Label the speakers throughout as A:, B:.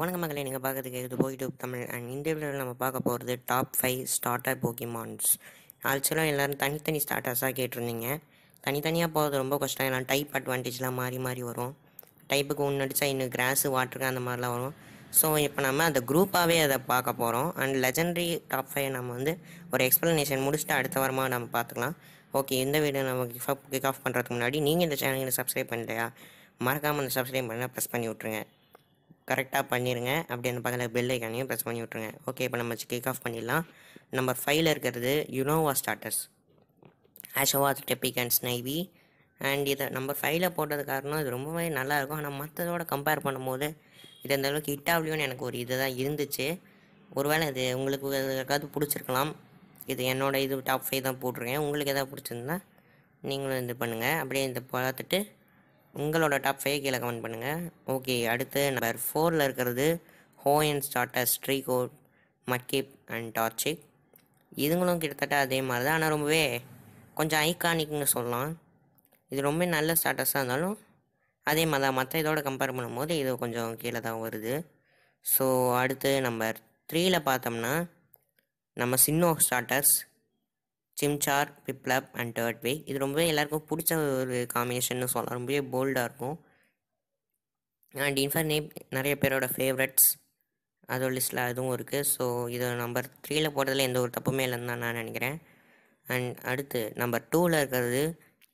A: வணக்கம் மக்களே நீங்கள் பார்க்குறதுக்கு இது போயிட்டு தமிழ் அண்ட் இந்த வீடியோவில் நம்ம பார்க்க போகிறது டாப் ஃபைவ் ஸ்டார்டர் போக்கிமான்ஸ் ஆக்சுவலாக எல்லோரும் தனித்தனி ஸ்டார்டர்ஸாக கேட்டிருந்தீங்க தனித்தனியாக போகிறது ரொம்ப கஷ்டம் எல்லாம் டைப் அட்வான்டேஜ்லாம் மாறி மாறி வரும் டைப்புக்கு ஒன்று அடித்தா இன்னும் கிராஸு வாட்டருக்கு அந்த மாதிரிலாம் வரும் ஸோ இப்போ நம்ம அந்த குரூப்பாகவே அதை பார்க்க போகிறோம் அண்ட் லெஜண்டரி டாப் ஃபைவ் நம்ம வந்து ஒரு எக்ஸ்ப்ளனேஷன் முடிச்சுட்டு அடுத்த வாரமாக நம்ம பார்த்துக்கலாம் ஓகே இந்த வீடியோ நம்ம கிஃப் கிக் ஆஃப் பண்ணுறதுக்கு முன்னாடி நீங்கள் இந்த சேனலில் சப்ஸ்கிரைப் பண்ணலையா மறக்காமல் அந்த சப்ஸ்கிரைப் பண்ணால் ப்ரெஸ் பண்ணி விட்ருங்க கரெக்டாக பண்ணிடுங்க அப்படி அந்த பக்கத்தில் பெல் ஐக்கானையும் ப்ரெஸ் பண்ணி விட்ருங்க ஓகே இப்போ நம்ம கேக் ஆஃப் பண்ணிடலாம் நம்பர் ஃபைவ்ல இருக்கிறது யுனோவா ஸ்டார்டர்ஸ் ஆஷோவா டெப்பிக் அண்ட் ஸ்னைவி அண்ட் இதை நம்பர் ஃபைவ்ல போட்டது காரணம் இது ரொம்பவே நல்லாயிருக்கும் ஆனால் மற்றதோட கம்பேர் பண்ணும்போது இது அந்தளவுக்கு ஹிட் ஆகலையோன்னு எனக்கு ஒரு இது தான் இருந்துச்சு ஒருவேளை இது உங்களுக்கு எதாவது பிடிச்சிருக்கலாம் இது என்னோட இது டாப் ஃபைவ் தான் போட்டிருக்கேன் உங்களுக்கு எதாவது பிடிச்சிருந்தா நீங்களும் இது பண்ணுங்கள் அப்படியே இதை பார்த்துட்டு உங்களோட டாப் ஃபைவ் கீழே கமெண்ட் பண்ணுங்கள் ஓகே அடுத்து நம்பர் ஃபோரில் இருக்கிறது ஹோயன் ஸ்டார்டர் ஸ்ட்ரீகோட் மட்கிப் அண்ட் டார்ச்சிக் இதுங்களும் கிட்டத்தட்ட அதே மாதிரி தான் ஆனால் ரொம்பவே கொஞ்சம் ஐகானிக்னு சொல்லலாம் இது ரொம்ப நல்ல ஸ்டார்டர்ஸாக இருந்தாலும் அதே மாதிரி தான் மற்ற இதோட கம்பேர் பண்ணும்போது இது கொஞ்சம் கீழே தான் வருது ஸோ அடுத்து நம்பர் த்ரீயில் பார்த்தோம்னா நம்ம Sinnoh starters Chimchar Piplup and Turtwig இது ரொம்பவே எல்லாருக்கும் பிடிச்ச ஒரு காம்பினேஷன் சொல்லலாம் ரொம்பவே போல்டாக இருக்கும் அண்ட் இன்ஃபர் நேம் நிறைய பேரோட ஃபேவரட்ஸ் அதோட லிஸ்ட்டில் அதுவும் இருக்குது ஸோ இது நம்பர் த்ரீயில் போடுறதுல எந்த ஒரு தப்புமே இல்லைன்னு தான் நான் நினைக்கிறேன் அண்ட் அடுத்து நம்பர் டூவில் இருக்கிறது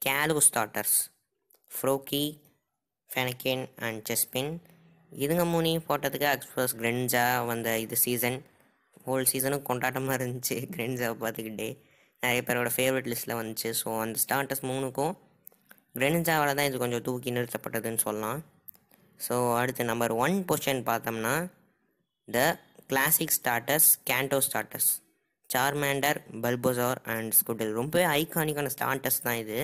A: கேலு ஸ்டார்டர்ஸ் ஃப்ரோக்கி ஃபெனக்கின் அண்ட் செஸ்பின் இதுங்க மூணையும் போட்டதுக்கு அக்ஸ்பிரஸ் கிரென்ஜா வந்த இது சீசன் ஹோல் சீசனும் கொண்டாட்டமாக இருந்துச்சு கிரென்ஜாவை பார்த்துக்கிட்டே நிறைய பேரோட ஃபேவரட் லிஸ்ட்டில் வந்துச்சு ஸோ அந்த ஸ்டார்டஸ் மூணுக்கும் பிரெனிஞ்சாவில் தான் இது கொஞ்சம் தூக்கி நிறுத்தப்பட்டதுன்னு சொல்லலாம் ஸோ அடுத்து நம்பர் ஒன் பொசிஷன் பார்த்தோம்னா the classic starters Kanto starters Charmander Bulbasaur and Squirtle ரொம்ப ஐகானிக்கான ஸ்டார்டஸ் தான் இது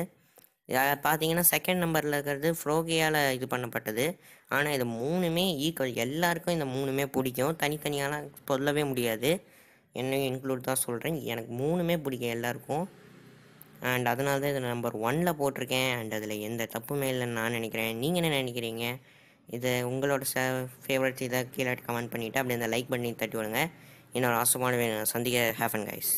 A: பார்த்தீங்கன்னா செகண்ட் நம்பரில் இருக்கிறது ஃப்ரோகியால் இது பண்ணப்பட்டது ஆனால் இது மூணுமே ஈக்குவல் எல்லாருக்கும் இந்த மூணுமே பிடிக்கும் தனித்தனியாலாம் சொல்லவே முடியாது என்னையும் இன்க்ளூட் தான் சொல்கிறேன் எனக்கு மூணுமே பிடிக்கும் எல்லாருக்கும் அண்ட் அதனால தான் இதை நம்பர் ஒனில் போட்டிருக்கேன் அண்ட் அதில் எந்த தப்புமே இல்லைன்னு நான் நினைக்கிறேன் நீங்கள் என்ன நினைக்கிறீங்க இதை உங்களோட ச ஃபேவரட் இதை கீழே கமெண்ட் பண்ணிவிட்டு அப்படி இந்த லைக் பண்ணி தட்டி விடுங்க என்னோடய ஆசமான சந்திக்க ஹேஃபன் கைஸ்